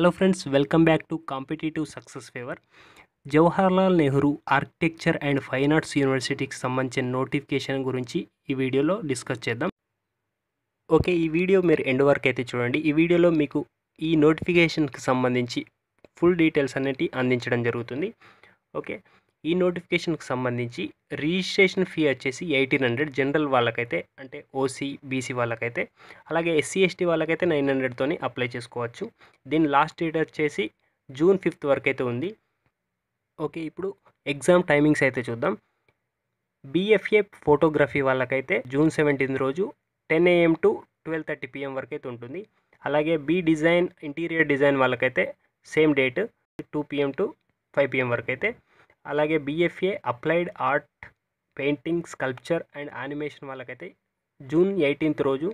hello friends welcome back to competitive success favour Jawaharlal Nehru architecture and fine arts యూనివర్సిటీకి సంబంధించిన notification గురించి ఈ వీడియోలో డిస్కస్ చేద్దాం ఓకే ఈ వీడియో మీరు ఎండ్ వరకు అయితే చూడండి ఈ వీడియోలో మీకు ఈ నోటిఫికేషన్కి సంబంధించి ఫుల్ డీటెయిల్స్ అనేటివి అందించడం జరుగుతుంది ఓకే ఈ నోటిఫికేషన్కి సంబంధించి రిజిస్ట్రేషన్ ఫీ వచ్చేసి ఎయిటీన్ హండ్రెడ్ జనరల్ వాళ్ళకైతే అంటే ఓసీ బీసీ వాళ్ళకైతే అలాగే ఎస్సీ ఎస్టీ వాళ్ళకైతే నైన్ హండ్రెడ్తోని అప్లై చేసుకోవచ్చు దీని లాస్ట్ డేట్ వచ్చేసి జూన్ ఫిఫ్త్ వరకు అయితే ఉంది ఓకే ఇప్పుడు ఎగ్జామ్ టైమింగ్స్ అయితే చూద్దాం బీఎఫ్ఏ ఫోటోగ్రఫీ వాళ్ళకైతే జూన్ సెవెంటీన్త్ రోజు ten AM to twelve thirty PM వరకు అయితే ఉంటుంది అలాగే బి డిజైన్ ఇంటీరియర్ డిజైన్ వాళ్ళకైతే same date two PM to five PM వరకు అయితే అలాగే BFA applied art painting sculpture and animation వాళ్ళకైతే జూన్ ఎయిటీన్త్ రోజు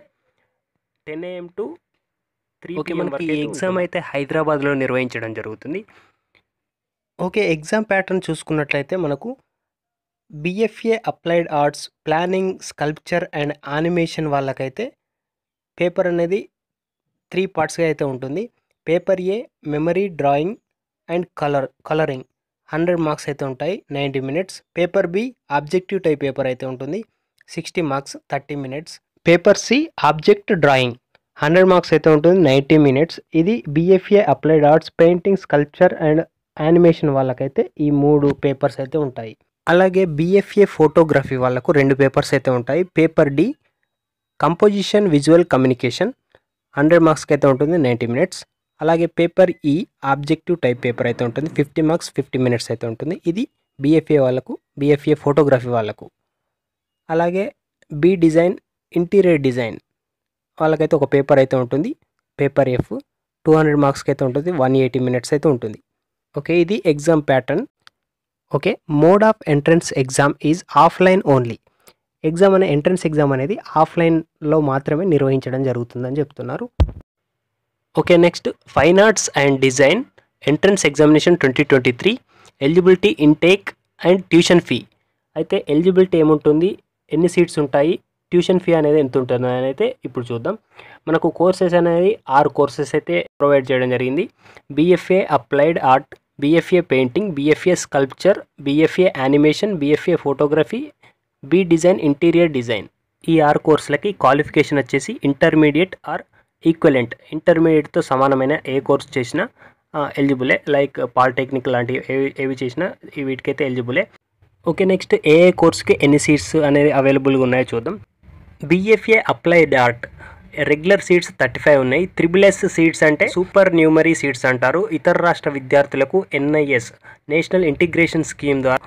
ten AM to three okay మనకి ఎగ్జామ్ అయితే హైదరాబాద్లో నిర్వహించడం జరుగుతుంది ఓకే ఎగ్జామ్ ప్యాటర్న్ చూసుకున్నట్లయితే మనకు BFA applied arts planning sculpture and animation వాళ్ళకైతే పేపర్ అనేది త్రీ పార్ట్స్గా అయితే ఉంటుంది paper A memory drawing and colour colouring hundred marks అయితే ఉంటాయి ninety minutes paper B objective type paper అయితే ఉంటుంది sixty marks thirty minutes paper C object drawing hundred marks అయితే ఉంటుంది నైంటీ మినిట్స్ ఇది BFA applied arts painting sculpture and animation వాళ్ళకైతే ఈ మూడు పేపర్స్ అయితే ఉంటాయి అలాగే బిఎఫ్ఏ ఫోటోగ్రఫీ వాళ్ళకు రెండు పేపర్స్ అయితే ఉంటాయి paper D composition visual communication hundred మార్క్స్కి అయితే ఉంటుంది నైంటీ మినిట్స్ అలాగే paper E e, objective type paper అయితే ఉంటుంది ఫిఫ్టీ మార్క్స్ ఫిఫ్టీ మినిట్స్ అయితే ఉంటుంది ఇది బీఎఫ్ఏ వాళ్ళకు బీఎఫ్ఏ ఫోటోగ్రఫీ వాళ్ళకు అలాగే బి డిజైన్ ఇంటీరియర్ డిజైన్ వాళ్ళకైతే ఒక పేపర్ అయితే ఉంటుంది పేపర్ ఎఫ్ టూ హండ్రెడ్ మార్క్స్కి అయితే ఉంటుంది వన్ ఎయిటీ మినిట్స్ అయితే ఉంటుంది ఓకే ఇది exam pattern okay mode of entrance exam is offline only exam అనే ఎంట్రన్స్ ఎగ్జామ్ అనేది ఆఫ్లైన్లో మాత్రమే నిర్వహించడం జరుగుతుందని చెప్తున్నారు okay next fine arts and design entrance examination twenty twenty three eligibility intake and tuition fee అయితే ఎలిజిబిలిటీ ఏముంటుంది ఎన్ని సీట్స్ ఉంటాయి ట్యూషన్ ఫీ అనేది ఎంత ఉంటుంది అని అయితే ఇప్పుడు చూద్దాం మనకు కోర్సెస్ అనేది ఆరు కోర్సెస్ అయితే ప్రొవైడ్ చేయడం జరిగింది BFA applied art BFA painting BFA sculpture BFA animation BFA photography B design interior design ఈ ఆరు కోర్సులకి క్వాలిఫికేషన్ వచ్చేసి ఇంటర్మీడియట్ ఆర్ ఈక్వలెంట్ ఇంటర్మీడియట్తో సమానమైన ఏ కోర్స్ చేసినా ఎలిజిబులే లైక్ పాలిటెక్నిక్ లాంటివి ఏవి ఏవి చేసినా వీటికైతే ఎలిజిబులే ఓకే నెక్స్ట్ ఏ కోర్స్కి ఎన్ని సీట్స్ అనేవి అవైలబుల్గా ఉన్నాయో చూద్దాం BFA applied art regular seats thirty five ఉన్నాయి త్రిబుల్ ఎస్ సీట్స్ అంటే సూపర్ న్యూమరీ సీట్స్ అంటారు ఇతర రాష్ట్ర విద్యార్థులకు ఎన్ఐఎస్ నేషనల్ ఇంటిగ్రేషన్ స్కీమ్ ద్వారా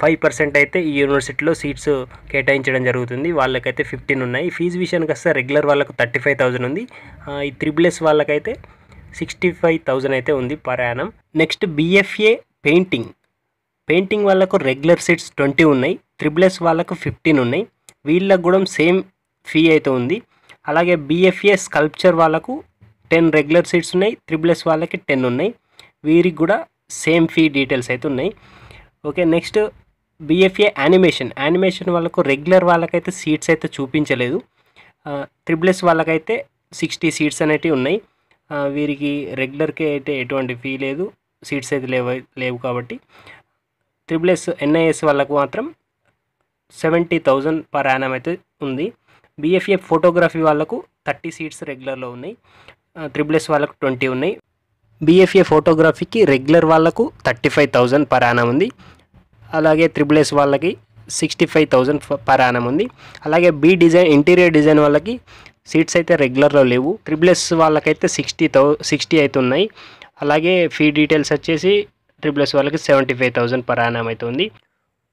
ఫైవ్ పర్సెంట్ అయితే ఈ యూనివర్సిటీలో సీట్స్ కేటాయించడం జరుగుతుంది వాళ్ళకైతే ఫిఫ్టీన్ ఉన్నాయి ఫీజు విషయానికి వస్తే రెగ్యులర్ వాళ్ళకు థర్టీ ఫైవ్ థౌజండ్ ఉంది ఈ త్రిబుల్ ఎస్ వాళ్ళకైతే సిక్స్టీ ఫైవ్ థౌజండ్ అయితే ఉంది ప్రయాణం నెక్స్ట్ బీఎఫ్ఏ పెయింటింగ్ పెయింటింగ్ వాళ్ళకు రెగ్యులర్ సీట్స్ ట్వంటీ ఉన్నాయి త్రిబుల్ ఎస్ వాళ్ళకు ఫిఫ్టీన్ ఉన్నాయి వీళ్ళకు కూడా సేమ్ ఫీ అయితే ఉంది అలాగే బీఎఫ్ఏ స్కల్ప్చర్ వాళ్ళకు టెన్ రెగ్యులర్ సీట్స్ ఉన్నాయి త్రిబుల్ ఎస్ వాళ్ళకి టెన్ ఉన్నాయి వీరికి కూడా సేమ్ ఫీ డీటెయిల్స్ అయితే ఉన్నాయి okay next BFA animation animation వాళ్ళకు రెగ్యులర్ వాళ్ళకైతే సీట్స్ అయితే చూపించలేదు ఎస్ వాళ్ళకైతే సిక్స్టీ సీట్స్ అనేటివి ఉన్నాయి వీరికి రెగ్యులర్కి అయితే ఎటువంటి ఫీ లేదు సీట్స్ అయితే లేవు లేవు కాబట్టి ఎస్ ఎన్ఐఎస్ వాళ్ళకు మాత్రం సెవెంటీ థౌజండ్ పర్ యానం అయితే ఉంది బిఎఫ్ఏ ఫోటోగ్రఫీ వాళ్ళకు థర్టీ సీట్స్ రెగ్యులర్లో ఉన్నాయి ఎస్ వాళ్ళకు ట్వంటీ ఉన్నాయి బీఎఫ్ఏ ఫోటోగ్రఫీకి రెగ్యులర్ వాళ్ళకు థర్టీ ఫైవ్ థౌజండ్ పర్ ఉంది అలాగే త్రిబుల్ ఎస్ వాళ్ళకి సిక్స్టీ ఫైవ్ థౌజండ్ పర్ ఉంది అలాగే బి డిజైన్ ఇంటీరియర్ డిజైన్ వాళ్ళకి సీట్స్ అయితే రెగ్యులర్లో లేవు ట్రిబుల్ ఎస్ వాళ్ళకైతే సిక్స్టీ థౌ సిక్స్టీ అయితే ఉన్నాయి అలాగే ఫీ డీటెయిల్స్ వచ్చేసి ట్రిబుల్ ఎస్ వాళ్ళకి సెవెంటీ ఫైవ్ థౌజండ్ పర్ అయితే అవుతుంది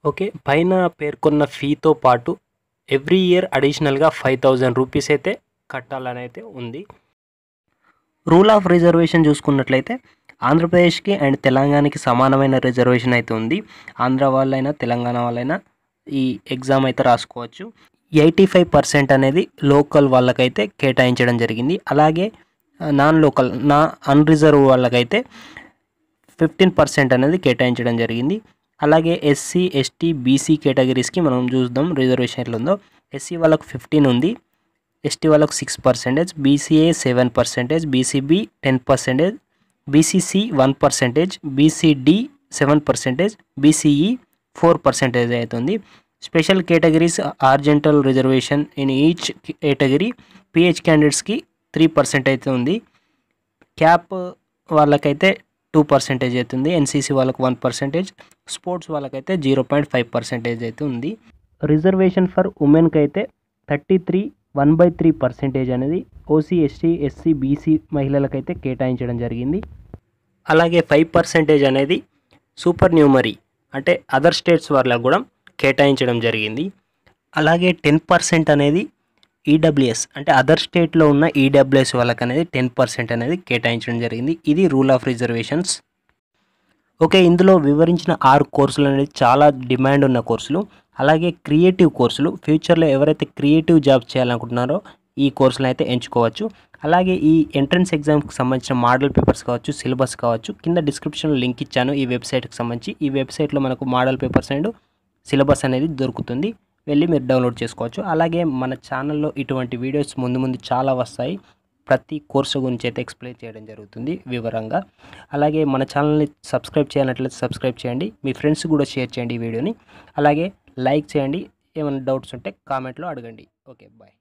ఓకే పైన పేర్కొన్న ఫీతో పాటు ఎవ్రీ ఇయర్ అడిషనల్గా ఫైవ్ థౌజండ్ రూపీస్ అయితే కట్టాలని అయితే ఉంది రూల్ ఆఫ్ రిజర్వేషన్ చూసుకున్నట్లయితే ఆంధ్రప్రదేశ్కి అండ్ తెలంగాణకి సమానమైన రిజర్వేషన్ అయితే ఉంది ఆంధ్ర వాళ్ళైనా తెలంగాణ వాళ్ళైనా ఈ ఎగ్జామ్ అయితే రాసుకోవచ్చు ఎయిటీ ఫైవ్ పర్సెంట్ అనేది లోకల్ వాళ్ళకైతే కేటాయించడం జరిగింది అలాగే నాన్ లోకల్ నా అన్రిజర్వ్ వాళ్ళకైతే ఫిఫ్టీన్ పర్సెంట్ అనేది కేటాయించడం జరిగింది అలాగే ఎస్సీ ఎస్టీ బీసీ కేటగిరీస్కి మనం చూద్దాం రిజర్వేషన్ ఎట్లా ఉందో ఎస్సీ వాళ్ళకు ఫిఫ్టీన్ ఉంది ఎస్టీ వాళ్ళకు six percentage BCA seven percentage BCB ten percentage BCC one percentage BCD seven percentage BCE four percentage అవుతుంది special categories horizontal reservation in each category PH క్యాండిడేట్స్కి three percent అయితే ఉంది CAP వాళ్ళకైతే two percentage అవుతుంది NCC వాళ్ళకు one percentage sports వాళ్ళకైతే zero point five percentage అయితే ఉంది రిజర్వేషన్ ఫర్ ఉమెన్కి అయితే thirty three one by three percentage అనేది ఓసీ ఎస్టీ ఎస్సీ బీసీ మహిళలకైతే కేటాయించడం జరిగింది అలాగే ఫైవ్ పర్సెంటేజ్ అనేది సూపర్ న్యూమరీ అంటే అదర్ స్టేట్స్ వాళ్ళకు కూడా కేటాయించడం జరిగింది అలాగే టెన్ పర్సెంట్ అనేది ఈడబ్ల్యూఎస్ అంటే అదర్ స్టేట్లో ఉన్న ఈడబ్ల్యూఎస్ వాళ్ళకి అనేది టెన్ పర్సెంట్ అనేది కేటాయించడం జరిగింది ఇది రూల్ ఆఫ్ రిజర్వేషన్స్ ఓకే ఇందులో వివరించిన ఆరు కోర్సులు అనేది చాలా డిమాండ్ ఉన్న కోర్సులు అలాగే క్రియేటివ్ కోర్సులు ఫ్యూచర్లో ఎవరైతే క్రియేటివ్ జాబ్ చేయాలనుకుంటున్నారో ఈ కోర్సులను అయితే ఎంచుకోవచ్చు అలాగే ఈ ఎంట్రన్స్ ఎగ్జామ్కి సంబంధించిన మోడల్ పేపర్స్ కావచ్చు సిలబస్ కావచ్చు కింద డిస్క్రిప్షన్లో లింక్ ఇచ్చాను ఈ వెబ్సైట్కి సంబంధించి ఈ వెబ్సైట్లో మనకు మోడల్ పేపర్స్ అండ్ సిలబస్ అనేది దొరుకుతుంది వెళ్ళి మీరు డౌన్లోడ్ చేసుకోవచ్చు అలాగే మన ఛానల్లో ఇటువంటి వీడియోస్ ముందు ముందు చాలా వస్తాయి ప్రతి కోర్సు గురించి అయితే ఎక్స్ప్లెయిన్ చేయడం జరుగుతుంది వివరంగా అలాగే మన ఛానల్ని సబ్స్క్రైబ్ చేయాలంటే సబ్స్క్రైబ్ చేయండి మీ ఫ్రెండ్స్ కూడా షేర్ చేయండి ఈ వీడియోని అలాగే లైక్ చేయండి ఏమైనా డౌట్స్ ఉంటే కామెంట్లో అడగండి ఓకే బాయ్